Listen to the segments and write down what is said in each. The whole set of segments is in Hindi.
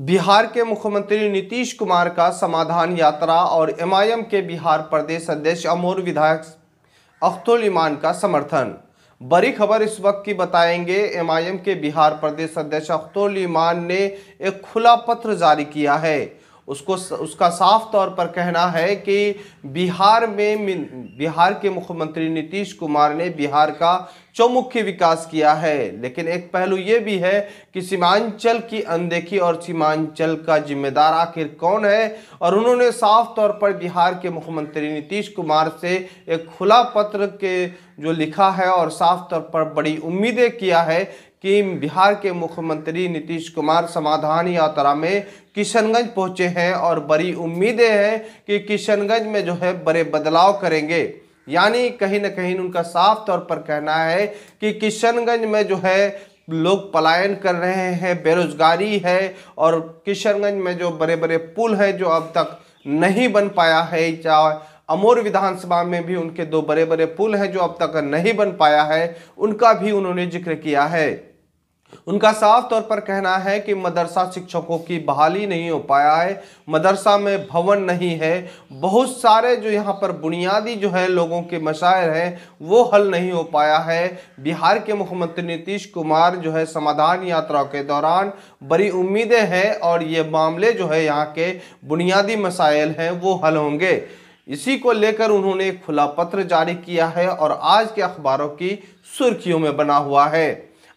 बिहार के मुख्यमंत्री नीतीश कुमार का समाधान यात्रा और एमआईएम के बिहार प्रदेश अध्यक्ष अमोर विधायक अख्तुल ईमान का समर्थन बड़ी खबर इस वक्त की बताएंगे एमआईएम के बिहार प्रदेश अध्यक्ष अख्तुल ईमान ने एक खुला पत्र जारी किया है उसको उसका साफ तौर पर कहना है कि बिहार में बिहार के मुख्यमंत्री नीतीश कुमार ने बिहार का चौमुखी विकास किया है लेकिन एक पहलू ये भी है कि सीमांचल की अनदेखी और सीमांचल का जिम्मेदार आखिर कौन है और उन्होंने साफ तौर पर बिहार के मुख्यमंत्री नीतीश कुमार से एक खुला पत्र के जो लिखा है और साफ तौर पर बड़ी उम्मीदें किया है कि बिहार के मुख्यमंत्री नीतीश कुमार समाधान यात्रा में किशनगंज पहुंचे हैं और बड़ी उम्मीदें हैं कि किशनगंज में जो है बड़े बदलाव करेंगे यानी कहीं ना कहीं उनका साफ तौर पर कहना है कि किशनगंज में जो है लोग पलायन कर रहे हैं बेरोजगारी है और किशनगंज में जो बड़े बड़े पुल हैं जो अब तक नहीं बन पाया है चाहे अमोर विधानसभा में भी उनके दो बड़े बड़े पुल हैं जो अब तक नहीं बन पाया है उनका भी उन्होंने जिक्र किया है उनका साफ तौर पर कहना है कि मदरसा शिक्षकों की बहाली नहीं हो पाया है मदरसा में भवन नहीं है बहुत सारे जो यहाँ पर बुनियादी जो है लोगों के मशायर हैं वो हल नहीं हो पाया है बिहार के मुख्यमंत्री नीतीश कुमार जो है समाधान यात्रा के दौरान बड़ी उम्मीदें हैं और ये मामले जो है यहाँ के बुनियादी मसाइल हैं वो हल होंगे इसी को लेकर उन्होंने खुला पत्र जारी किया है और आज के अखबारों की सुर्खियों में बना हुआ है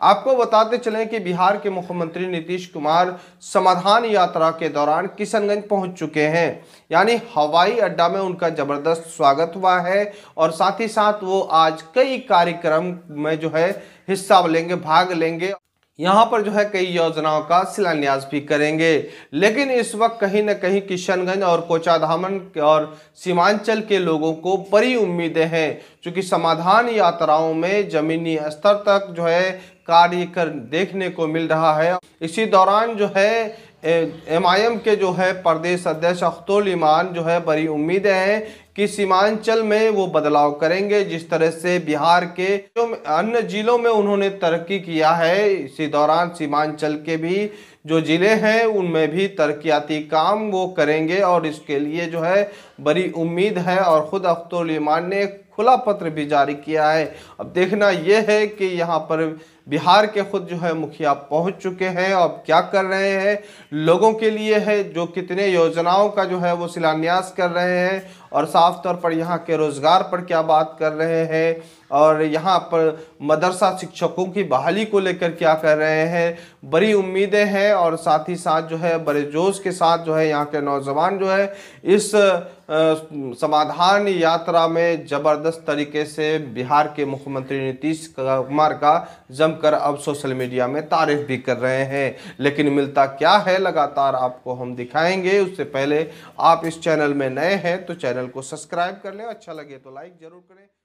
आपको बताते चलें कि बिहार के मुख्यमंत्री नीतीश कुमार समाधान यात्रा के दौरान किशनगंज पहुंच चुके हैं यानी हवाई अड्डा में उनका ज़बरदस्त स्वागत हुआ है और साथ ही साथ वो आज कई कार्यक्रम में जो है हिस्सा लेंगे भाग लेंगे यहाँ पर जो है कई योजनाओं का शिलान्यास भी करेंगे लेकिन इस वक्त कहीं ना कहीं किशनगंज और कोचाधामन और सीमांचल के लोगों को बड़ी उम्मीदें हैं क्योंकि समाधान यात्राओं में जमीनी स्तर तक जो है कार्य कर देखने को मिल रहा है इसी दौरान जो है एम आई एम के जो है प्रदेश अध्यक्ष अख्तुल ईमान जो है बड़ी उम्मीदें हैं कि सीमांचल में वो बदलाव करेंगे जिस तरह से बिहार के जो अन्य जिलों में उन्होंने तरक्की किया है इसी दौरान सीमांचल के भी जो ज़िले हैं उनमें भी तरक्याती काम वो करेंगे और इसके लिए जो है बड़ी उम्मीद है और ख़ुद ईमान ने खुला पत्र भी जारी किया है अब देखना यह है कि यहाँ पर बिहार के खुद जो है मुखिया पहुँच चुके हैं और क्या कर रहे हैं लोगों के लिए है जो कितने योजनाओं का जो है वो शिलान्यास कर रहे हैं और साफ तौर पर यहाँ के रोज़गार पर क्या बात कर रहे हैं और यहाँ पर मदरसा शिक्षकों की बहाली को लेकर क्या कर रहे हैं बड़ी उम्मीदें हैं और साथ ही साथ जो है बड़े जोश के साथ जो है यहाँ के नौजवान जो है इस समाधान यात्रा में ज़बरदस्त तरीके से बिहार के मुख्यमंत्री नीतीश कुमार का जमकर अब सोशल मीडिया में तारीफ भी कर रहे हैं लेकिन मिलता क्या है लगातार आपको हम दिखाएंगे उससे पहले आप इस चैनल में नए हैं तो चैनल को सब्सक्राइब कर लें अच्छा लगे तो लाइक ज़रूर करें